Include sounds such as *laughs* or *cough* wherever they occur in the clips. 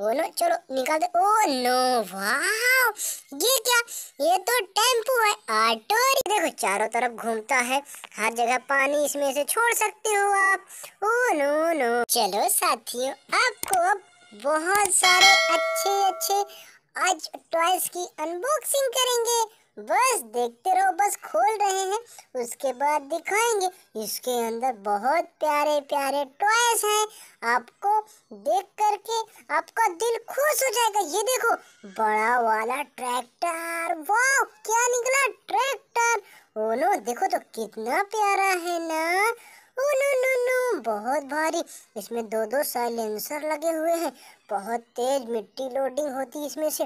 बोलो चलो निकालते ओ नो वाह ये क्या ये तो टेम्पो है ऑटो देखो चारों तरफ घूमता है हर जगह पानी इसमें से छोड़ सकते हो आप ओ नो नो चलो साथियों आपको अब बहुत सारे अच्छे अच्छे आज टॉयस की अनबॉक्सिंग करेंगे बस देखते रहो बस खोल रहे हैं उसके बाद दिखाएंगे इसके अंदर बहुत प्यारे प्यारे टॉयज हैं आपको देख करके आपका दिल खुश हो जाएगा ये देखो बड़ा वाला ट्रैक्टर वाह क्या निकला ट्रैक्टर ओनो देखो तो कितना प्यारा है ना ओ नो नो नो बहुत भारी इसमें दो दो साइलेंसर लगे हुए हैं बहुत तेज मिट्टी लोडिंग होती है इसमें से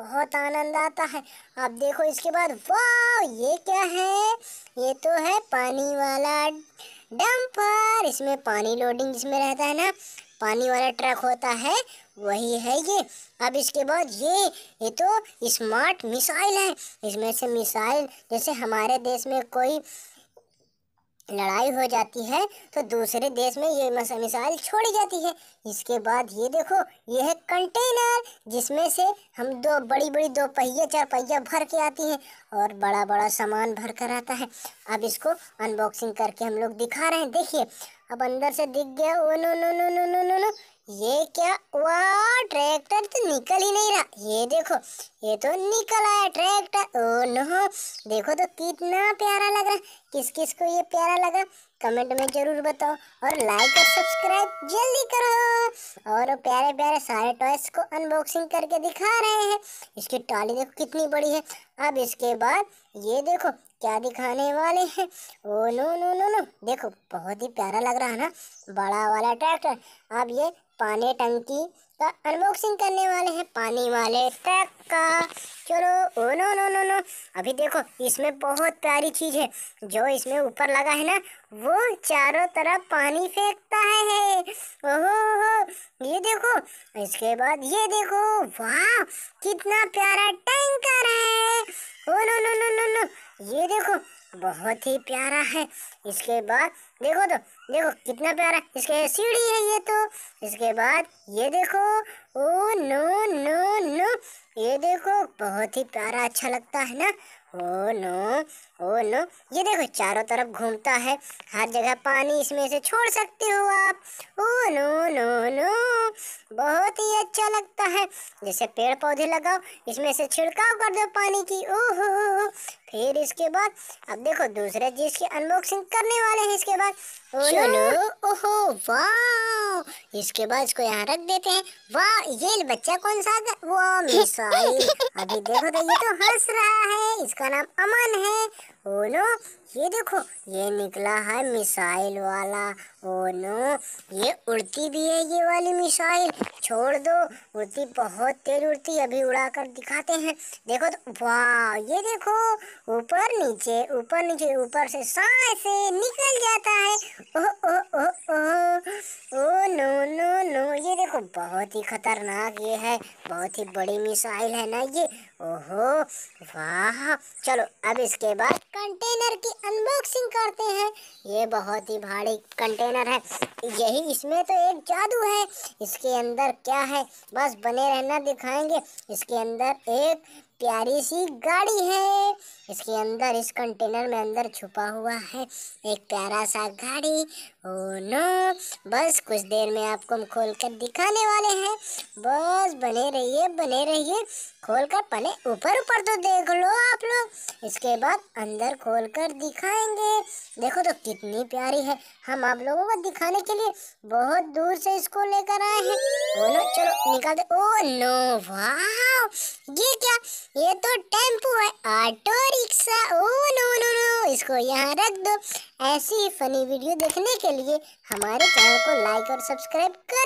बहुत आनंद आता है अब देखो इसके बाद वाह ये क्या है ये तो है पानी वाला डंपर इसमें पानी लोडिंग इसमें रहता है ना पानी वाला ट्रक होता है वही है ये अब इसके बाद ये ये तो स्मार्ट मिसाइल है इसमें से मिसाइल जैसे हमारे देश में कोई लड़ाई हो जाती है तो दूसरे देश में ये मिसाइल छोड़ी जाती है इसके बाद ये देखो ये है कंटेनर जिसमें से हम दो बड़ी बड़ी दो पहिया चार पहिया भर के आती हैं और बड़ा बड़ा सामान भर कर आता है अब इसको अनबॉक्सिंग करके हम लोग दिखा रहे हैं देखिए अब अंदर से दिख गया oh no no no no no no no ये क्या वाह ट्रैक्टर तो निकल ही नहीं रहा ये देखो ये तो निकल आया ट्रैक्टर ओ नो देखो तो कितना प्यारा लग रहा किस किस को ये प्यारा लगा कमेंट में ज़रूर बताओ और लाइक और सब्सक्राइब जल्दी करो और प्यारे प्यारे सारे टॉयस को अनबॉक्सिंग करके दिखा रहे हैं इसकी टॉली देखो कितनी बड़ी है अब इसके बाद ये देखो क्या दिखाने वाले हैं oh no no no no देखो बहुत ही प्यारा लग रहा है ना बड़ा वाला ट्रैक्टर अब ये पानी टंकी का अनबॉक्सिंग करने वाले हैं पानी वाले ट्रक का चलो oh no no no no अभी देखो इसमें बहुत प्यारी चीज़ है जो इसमें ऊपर लगा है ना वो चारों तरफ पानी फेंकता है ओहो हो ये देखो इसके बाद ये देखो वाह कितना प्यारा टैंकर है oh no no no no no ये देखो बहुत ही प्यारा है इसके बाद देखो तो देखो कितना प्यारा इसके सीढ़ी है ये तो इसके बाद ये देखो ओ नो ये देखो बहुत ही प्यारा अच्छा लगता है ना ओ नो ओ नो ये देखो चारों तरफ घूमता है हर जगह पानी इसमें से छोड़ सकते हो आप ओ नो नो नो बहुत ही अच्छा लगता है जैसे पेड़ पौधे लगाओ इसमें से छिड़काव कर दो पानी की ओ हो हो हो फिर इसके बाद अब देखो दूसरे चीज की अनबॉक्सिंग करने वाले हैं इसके बाद ओ नो ओहो वाह इसके बाद इसको यहाँ रख देते हैं वाह ये बच्चा कौन सा वो मिसाइल *laughs* अभी देखो तो ये तो हंस रहा है इसका नाम अमन है ओ नो ये देखो ये निकला है मिसाइल वाला ओनो ये उड़ती भी है ये वाली मिसाइल छोड़ दो उड़ती बहुत तेज उड़ती अभी उड़ा कर दिखाते हैं देखो तो वाह ये देखो ऊपर नीचे ऊपर नीचे ऊपर से सांस से निकल जाता है oh oh oh oh oh no no no ये देखो बहुत ही खतरनाक ये है बहुत ही बड़ी मिसाइल है ना ये ओहो uh-huh. वाह चलो अब इसके बाद कंटेनर की अनबॉक्सिंग करते हैं ये बहुत ही भारी कंटेनर है यही इसमें तो एक जादू है इसके अंदर क्या है बस बने रहना दिखाएंगे इसके अंदर एक प्यारी सी गाड़ी है इसके अंदर इस कंटेनर में अंदर छुपा हुआ है एक प्यारा सा गाड़ी ओ नो बस कुछ देर में आपको हम खोल कर दिखाने वाले हैं बस बने रहिए बने रहिए खोल कर पहले ऊपर ऊपर तो देख लो आप लोग इसके बाद अंदर खोल कर दिखाएंगे देखो तो कितनी प्यारी है हम आप लोगों को दिखाने के लिए बहुत दूर से इसको लेकर आए हैं ओ नो चलो दे ओ नो वाह ये क्या ये तो टेम्पो है auto rickshaw oh no no no इसको यहाँ रख दो ऐसी फनी वीडियो देखने के लिए हमारे चैनल को लाइक और सब्सक्राइब कर